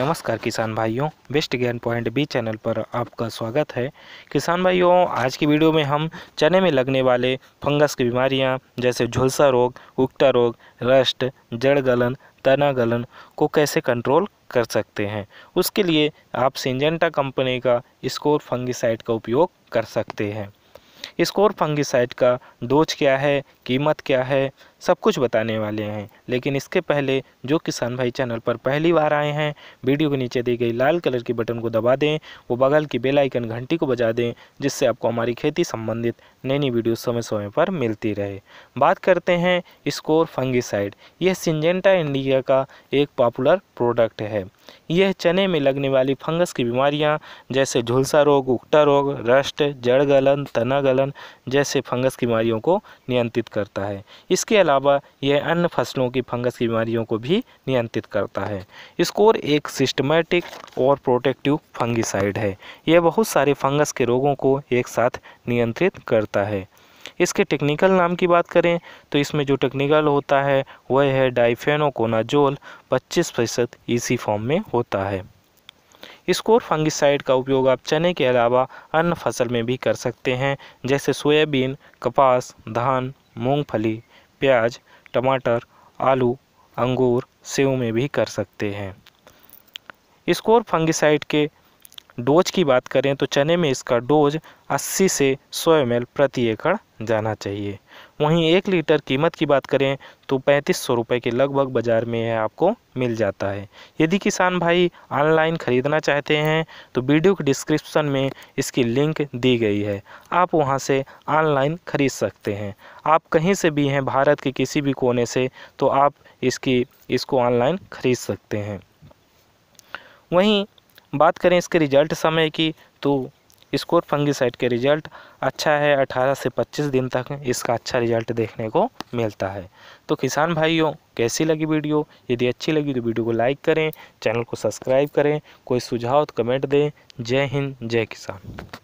नमस्कार किसान भाइयों बेस्ट ज्ञान पॉइंट बी चैनल पर आपका स्वागत है किसान भाइयों आज की वीडियो में हम चने में लगने वाले फंगस की बीमारियां जैसे झुलसा रोग उगटा रोग रस्ट जड़ गलन तना गलन को कैसे कंट्रोल कर सकते हैं उसके लिए आप सिंजेंटा कंपनी का स्कोर फंगिसाइड का उपयोग कर सकते हैं स्कोर फंगिसाइड का डोज क्या है कीमत क्या है सब कुछ बताने वाले हैं लेकिन इसके पहले जो किसान भाई चैनल पर पहली बार आए हैं वीडियो के नीचे दी गई लाल कलर की बटन को दबा दें वो बगल की बेल आइकन घंटी को बजा दें जिससे आपको हमारी खेती संबंधित नई नई वीडियो समय समय पर मिलती रहे बात करते हैं स्कोर फंगिसाइड यह सिंजेंटा इंडिया का एक पॉपुलर प्रोडक्ट है यह चने में लगने वाली फंगस की बीमारियाँ जैसे झुलसा रोग उगटा रोग रष्ट जड़ गलन तना गलन जैसे फंगस की बीमारियों को नियंत्रित करता है इसके अलावा यह अन्य फसलों की फंगस की बीमारियों को भी नियंत्रित करता है स्कोर एक सिस्टमेटिक और प्रोटेक्टिव फंगिसाइड है यह बहुत सारे फंगस के रोगों को एक साथ नियंत्रित करता है इसके टेक्निकल नाम की बात करें तो इसमें जो टेक्निकल होता है वह है डाइफेनोकोनाजोल 25 फीसद इसी e फॉर्म में होता है स्कोर फंगिसाइड का उपयोग आप चने के अलावा अन्य फसल में भी कर सकते हैं जैसे सोयाबीन कपास धान मूंगफली प्याज टमाटर आलू अंगूर सेव में भी कर सकते हैं स्कोर फंगिसाइड के डोज की बात करें तो चने में इसका डोज 80 से 100 एम प्रति एकड़ जाना चाहिए वहीं एक लीटर कीमत की बात करें तो पैंतीस सौ रुपये के लगभग बाज़ार में यह आपको मिल जाता है यदि किसान भाई ऑनलाइन ख़रीदना चाहते हैं तो वीडियो के डिस्क्रिप्शन में इसकी लिंक दी गई है आप वहां से ऑनलाइन ख़रीद सकते हैं आप कहीं से भी हैं भारत के किसी भी कोने से तो आप इसकी इसको ऑनलाइन ख़रीद सकते हैं वहीं बात करें इसके रिजल्ट समय की तो स्कोर फंगिसाइड के रिजल्ट अच्छा है 18 से 25 दिन तक इसका अच्छा रिजल्ट देखने को मिलता है तो किसान भाइयों कैसी लगी वीडियो यदि अच्छी लगी तो वीडियो को लाइक करें चैनल को सब्सक्राइब करें कोई सुझाव तो कमेंट दें जय हिंद जय किसान